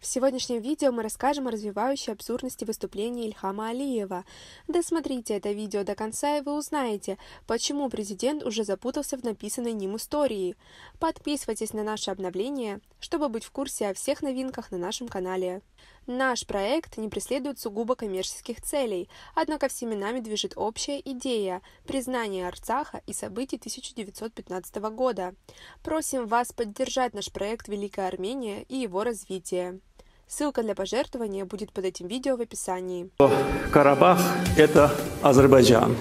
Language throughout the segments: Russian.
В сегодняшнем видео мы расскажем о развивающей абсурдности выступления Ильхама Алиева. Досмотрите это видео до конца, и вы узнаете, почему президент уже запутался в написанной ним истории. Подписывайтесь на наши обновления, чтобы быть в курсе о всех новинках на нашем канале. Наш проект не преследует сугубо коммерческих целей, однако всеми нами движет общая идея – признание Арцаха и событий 1915 года. Просим вас поддержать наш проект «Великая Армения» и его развитие. Ссылка для пожертвования будет под этим видео в описании. Карабах – это Азербайджан.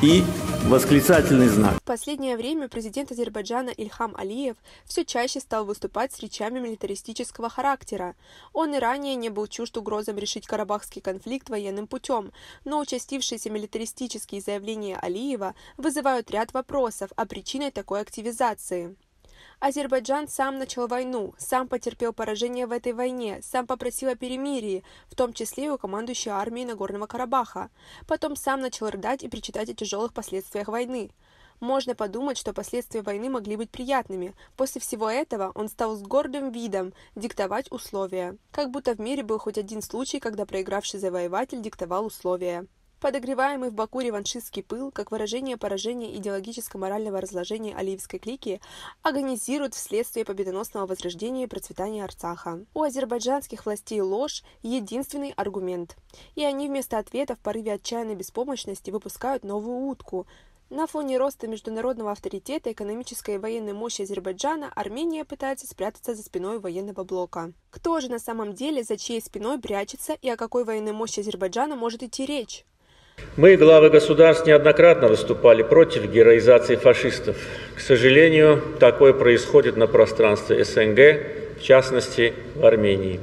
И восклицательный знак. В последнее время президент Азербайджана Ильхам Алиев все чаще стал выступать с речами милитаристического характера. Он и ранее не был чужд угрозам решить карабахский конфликт военным путем, но участившиеся милитаристические заявления Алиева вызывают ряд вопросов о причине такой активизации. Азербайджан сам начал войну, сам потерпел поражение в этой войне, сам попросил о перемирии, в том числе и у командующей армии Нагорного Карабаха. Потом сам начал рыдать и причитать о тяжелых последствиях войны. Можно подумать, что последствия войны могли быть приятными. После всего этого он стал с гордым видом диктовать условия. Как будто в мире был хоть один случай, когда проигравший завоеватель диктовал условия. Подогреваемый в Баку реваншистский пыл, как выражение поражения идеологическо-морального разложения Алиевской клики, агонизирует вследствие победоносного возрождения и процветания Арцаха. У азербайджанских властей ложь – единственный аргумент. И они вместо ответа в порыве отчаянной беспомощности выпускают новую утку – на фоне роста международного авторитета, экономической и военной мощи Азербайджана, Армения пытается спрятаться за спиной военного блока. Кто же на самом деле за чьей спиной прячется и о какой военной мощи Азербайджана может идти речь? Мы, главы государств, неоднократно выступали против героизации фашистов. К сожалению, такое происходит на пространстве СНГ, в частности, в Армении,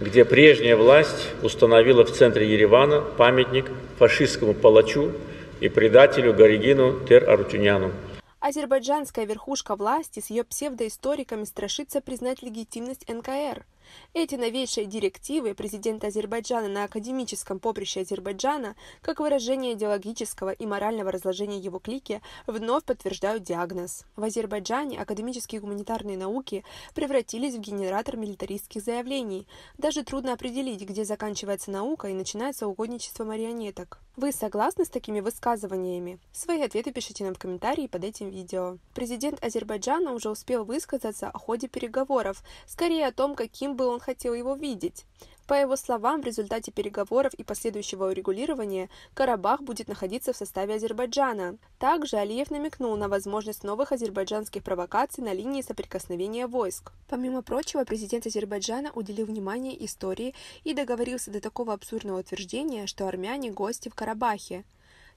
где прежняя власть установила в центре Еревана памятник фашистскому палачу и предателю Горигину Тер-Арутюняну. Азербайджанская верхушка власти с ее псевдоисториками страшится признать легитимность НКР – эти новейшие директивы президента Азербайджана на академическом поприще Азербайджана, как выражение идеологического и морального разложения его клики, вновь подтверждают диагноз. В Азербайджане академические гуманитарные науки превратились в генератор милитаристских заявлений. Даже трудно определить, где заканчивается наука и начинается угодничество марионеток. Вы согласны с такими высказываниями? Свои ответы пишите нам в комментарии под этим видео. Президент Азербайджана уже успел высказаться о ходе переговоров, скорее о том, каким бы он хотел его видеть. По его словам, в результате переговоров и последующего урегулирования Карабах будет находиться в составе Азербайджана. Также Алиев намекнул на возможность новых азербайджанских провокаций на линии соприкосновения войск. Помимо прочего, президент Азербайджана уделил внимание истории и договорился до такого абсурдного утверждения, что армяне – гости в Карабахе.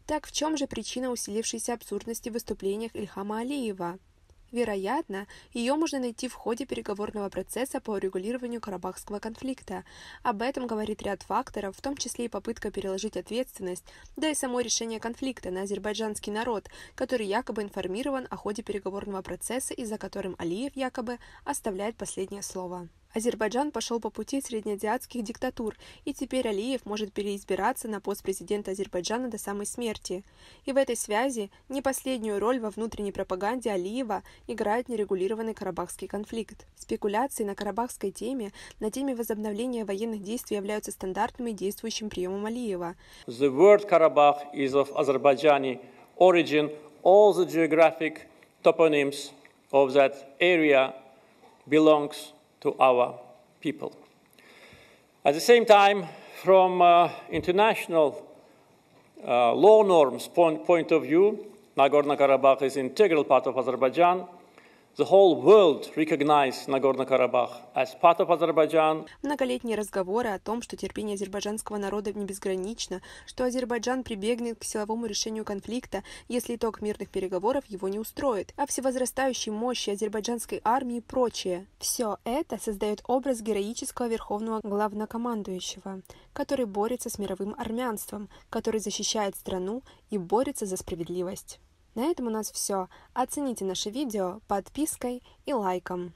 Так в чем же причина усилившейся абсурдности в выступлениях Ильхама Алиева? Вероятно, ее можно найти в ходе переговорного процесса по урегулированию Карабахского конфликта. Об этом говорит ряд факторов, в том числе и попытка переложить ответственность, да и само решение конфликта на азербайджанский народ, который якобы информирован о ходе переговорного процесса и за которым Алиев якобы оставляет последнее слово. Азербайджан пошел по пути среднеазиатских диктатур, и теперь Алиев может переизбираться на пост президента Азербайджана до самой смерти. И в этой связи не последнюю роль во внутренней пропаганде Алиева играет нерегулированный карабахский конфликт. Спекуляции на карабахской теме, на теме возобновления военных действий являются стандартным и действующим приемом Алиева. The word Karabakh is of Azerbaijani origin. All the geographic toponyms of that area belongs to our people. At the same time, from uh, international uh, law norms point, point of view, Nagorno-Karabakh is an integral part of Azerbaijan, The whole world recognized нагорно as part of Azerbaijan. Многолетние разговоры о том, что терпение азербайджанского народа не безгранично, что Азербайджан прибегнет к силовому решению конфликта, если итог мирных переговоров его не устроит, о всевозрастающей мощи азербайджанской армии и прочее. Все это создает образ героического верховного главнокомандующего, который борется с мировым армянством, который защищает страну и борется за справедливость. На этом у нас все. Оцените наше видео подпиской и лайком.